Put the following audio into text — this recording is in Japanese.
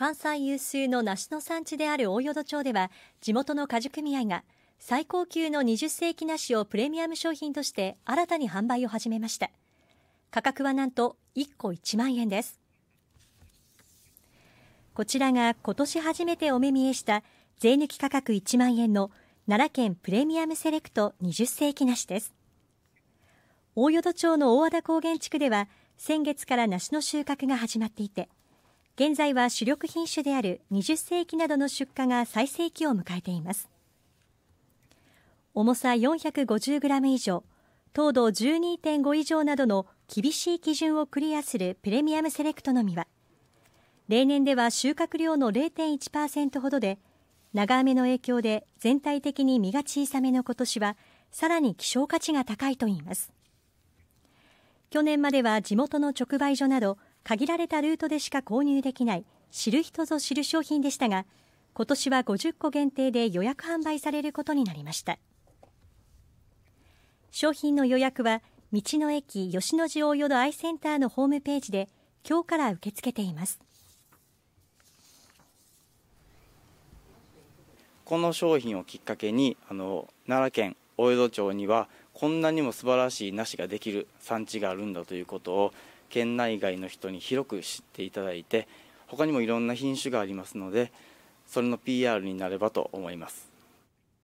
関西有数の梨の産地である大淀町では地元の果樹組合が最高級の20世紀梨をプレミアム商品として新たに販売を始めました価格はなんと1個1万円ですこちらが今年初めてお目見えした税抜き価格1万円の奈良県プレミアムセレクト20世紀梨です大淀町の大和田高原地区では先月から梨の収穫が始まっていて現在は主力品種である20世紀などの出荷が最盛期を迎えています重さ 450g 以上糖度12.5以上などの厳しい基準をクリアするプレミアムセレクトのみは例年では収穫量の0.1%ほどで長雨の影響で全体的に実が小さめの今年はさらに希少価値が高いといいます去年までは地元の直売所など限られたルートでしか購入できない知る人ぞ知る商品でしたが今年は50個限定で予約販売されることになりました商品の予約は道の駅吉野寺大淀アイセンターのホームページで今日から受け付けていますこの商品をきっかけにあの奈良県大淀町にはこんなにも素晴らしい梨ができる産地があるんだということを県内外の人に広く知っていただいて他にもいろんな品種がありますのでそれの PR になればと思います。